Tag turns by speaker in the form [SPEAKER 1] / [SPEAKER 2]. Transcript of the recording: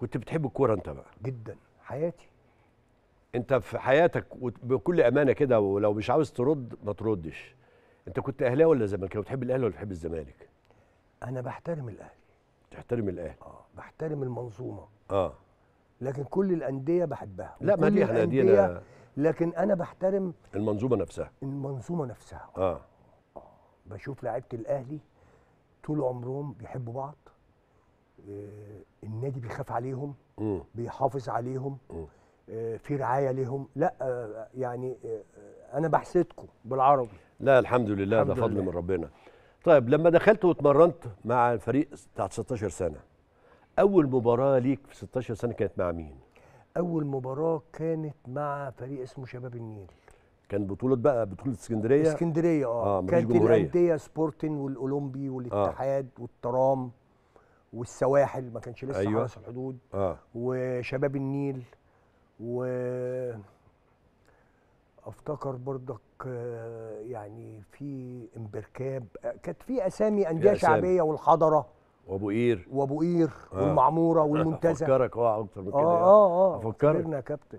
[SPEAKER 1] كنت بتحب الكوره انت بقى
[SPEAKER 2] جدا حياتي
[SPEAKER 1] انت في حياتك بكل امانه كده ولو مش عاوز ترد ما تردش انت كنت اهلاوي ولا لو بتحب الاهلي ولا بتحب الزمالك
[SPEAKER 2] انا بحترم الاهلي
[SPEAKER 1] تحترم الاهلي اه
[SPEAKER 2] بحترم المنظومه اه لكن كل الانديه بحبها لا ما دي احنا دينا لكن انا بحترم
[SPEAKER 1] المنظومه نفسها
[SPEAKER 2] المنظومه نفسها اه, آه. بشوف لعيبه الاهلي طول عمرهم بيحبوا بعض آه، النادي بيخاف عليهم بيحافظ عليهم آه، في رعايه ليهم لا آه، يعني
[SPEAKER 1] انا بحسدكم بالعربي لا الحمد لله الحمد ده فضل لله. من ربنا طيب لما دخلت واتمرنت مع الفريق بتاع 16 سنه اول مباراه ليك في 16 سنه كانت مع مين
[SPEAKER 2] اول مباراه كانت مع فريق اسمه شباب
[SPEAKER 1] النيل كان بطولة بقى بطولة اسكندرية اسكندرية اه, آه كانت الأندية
[SPEAKER 2] سبورتنج والأولمبي والاتحاد آه. والترام والسواحل ما كانش لسه أيوة. حرس الحدود آه. وشباب النيل و افتكر برضك آه، يعني في امبركاب كانت في اسامي انديه شعبيه والحضره وابو قير وابو قير آه. والمعموره والمنتزه افكرك اه اكتر من كده اه يعني. آه،, اه افكرك يا كابتن